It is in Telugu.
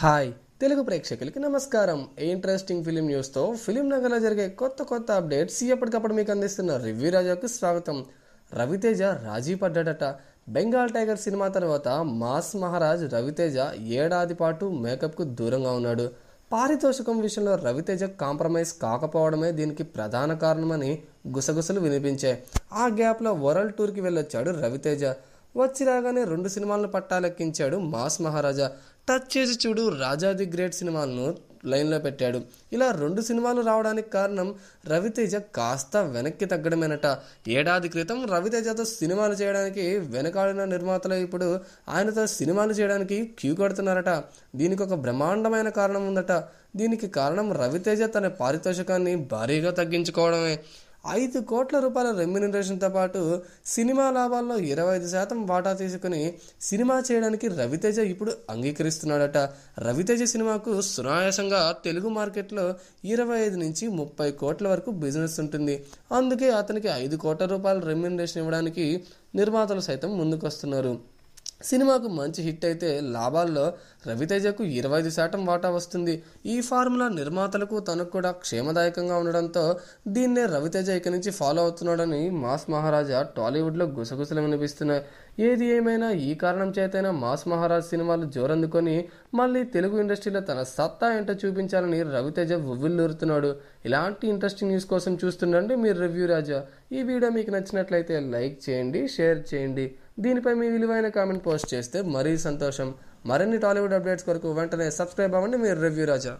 హాయ్ తెలుగు ప్రేక్షకులకి నమస్కారం ఇంట్రెస్టింగ్ ఫిలిం న్యూస్తో ఫిలిం నగర్లో జరిగే కొత్త కొత్త అప్డేట్స్ ఎప్పటికప్పుడు మీకు అందిస్తున్న రివ్యూ రాజాకు స్వాగతం రవితేజ రాజీ పడ్డాడట బెంగాల్ టైగర్ సినిమా తర్వాత మాస్ మహారాజ్ రవితేజ ఏడాది పాటు మేకప్కు దూరంగా ఉన్నాడు పారితోషికం విషయంలో రవితేజ కాంప్రమైజ్ కాకపోవడమే దీనికి ప్రధాన కారణమని గుసగుసలు వినిపించాయి ఆ గ్యాప్లో వరల్డ్ టూర్కి వెళ్ళొచ్చాడు రవితేజ వచ్చి రాగానే రెండు సినిమాలను పట్టాలెక్కించాడు మాస్ మహారాజా టచ్ చేసి చూడు రాజాది గ్రేట్ సినిమాలను లైన్లో పెట్టాడు ఇలా రెండు సినిమాలు రావడానికి కారణం రవితేజ కాస్త వెనక్కి తగ్గడమేనట ఏడాది క్రితం రవితేజతో సినిమాలు చేయడానికి వెనకాడిన నిర్మాతలు ఇప్పుడు ఆయనతో సినిమాలు చేయడానికి క్యూ కడుతున్నారట దీనికి ఒక బ్రహ్మాండమైన కారణం ఉందట దీనికి కారణం రవితేజ తన పారితోషికాన్ని భారీగా తగ్గించుకోవడమే ఐదు కోట్ల రూపాయల రెమ్యునరేషన్తో పాటు సినిమా లాభాల్లో ఇరవై ఐదు శాతం వాటా తీసుకుని సినిమా చేయడానికి రవితేజ ఇప్పుడు అంగీకరిస్తున్నాడట రవితేజ సినిమాకు సునాయాసంగా తెలుగు మార్కెట్లో ఇరవై ఐదు నుంచి ముప్పై కోట్ల వరకు బిజినెస్ ఉంటుంది అందుకే అతనికి ఐదు కోట్ల రూపాయల రెమ్యునరేషన్ ఇవ్వడానికి నిర్మాతలు సైతం ముందుకొస్తున్నారు సినిమాకు మంచి హిట్ అయితే లాభాల్లో రవితేజకు ఇరవై ఐదు శాతం వాటా వస్తుంది ఈ ఫార్ములా నిర్మాతలకు తనకు కూడా క్షేమదాయకంగా ఉండడంతో దీన్నే రవితేజ ఇక నుంచి ఫాలో అవుతున్నాడని మాస్ మహారాజా టాలీవుడ్లో గుసగుసలు వినిపిస్తున్నాయి ఏది ఏమైనా ఈ కారణం చేతైనా మాస్ మహారాజ్ సినిమాలు జోరందుకొని మళ్ళీ తెలుగు ఇండస్ట్రీలో తన సత్తా ఏంటో చూపించాలని రవితేజ ఉవ్విల్లూరుతున్నాడు ఇలాంటి ఇంట్రెస్టింగ్ న్యూస్ కోసం చూస్తుండండి మీరు రివ్యూ రాజా ఈ వీడియో మీకు నచ్చినట్లయితే లైక్ చేయండి షేర్ చేయండి దీనిపై మీ విలువైన కామెంట్ పోస్ట్ చేస్తే మరీ సంతోషం మరిన్ని టాలీవుడ్ అప్డేట్స్ కొరకు వెంటనే సబ్స్క్రైబ్ అవ్వండి మీరు రివ్యూ రాజా